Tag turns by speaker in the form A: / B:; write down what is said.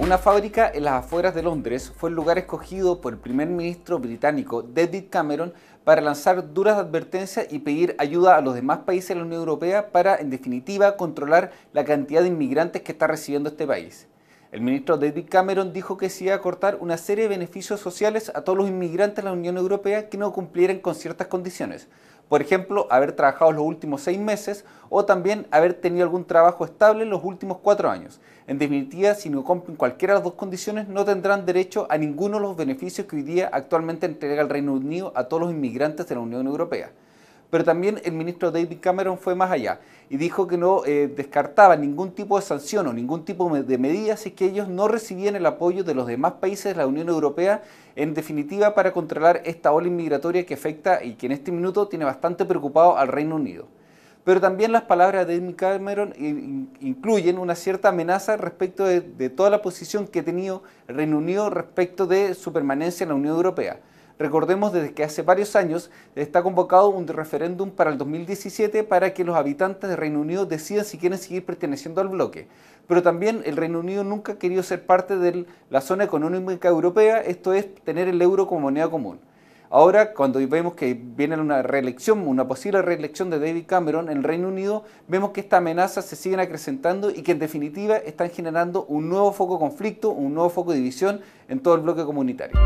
A: Una fábrica en las afueras de Londres fue el lugar escogido por el primer ministro británico David Cameron para lanzar duras advertencias y pedir ayuda a los demás países de la Unión Europea para, en definitiva, controlar la cantidad de inmigrantes que está recibiendo este país. El ministro David Cameron dijo que se iba a cortar una serie de beneficios sociales a todos los inmigrantes de la Unión Europea que no cumplieran con ciertas condiciones, por ejemplo, haber trabajado los últimos seis meses o también haber tenido algún trabajo estable en los últimos cuatro años. En definitiva, si no cumplen cualquiera de las dos condiciones, no tendrán derecho a ninguno de los beneficios que hoy día actualmente entrega el Reino Unido a todos los inmigrantes de la Unión Europea pero también el ministro David Cameron fue más allá y dijo que no eh, descartaba ningún tipo de sanción o ningún tipo de medidas y que ellos no recibían el apoyo de los demás países de la Unión Europea, en definitiva, para controlar esta ola inmigratoria que afecta y que en este minuto tiene bastante preocupado al Reino Unido pero también las palabras de David Cameron incluyen una cierta amenaza respecto de, toda la posición que ha tenido el Reino Unido respecto de su permanencia en la Unión Europea. Recordemos desde que hace varios años está convocado un referéndum para el 2017 para que los habitantes del Reino Unido decidan si quieren seguir perteneciendo al bloque. Pero también el Reino Unido nunca ha querido ser parte de la zona económica europea, esto es tener el euro como moneda común. Ahora, cuando vemos que viene una reelección, una posible reelección de David Cameron en el Reino Unido, vemos que estas amenazas se siguen acrecentando y que en definitiva están generando un nuevo foco de conflicto, un nuevo foco de división en todo el bloque comunitario.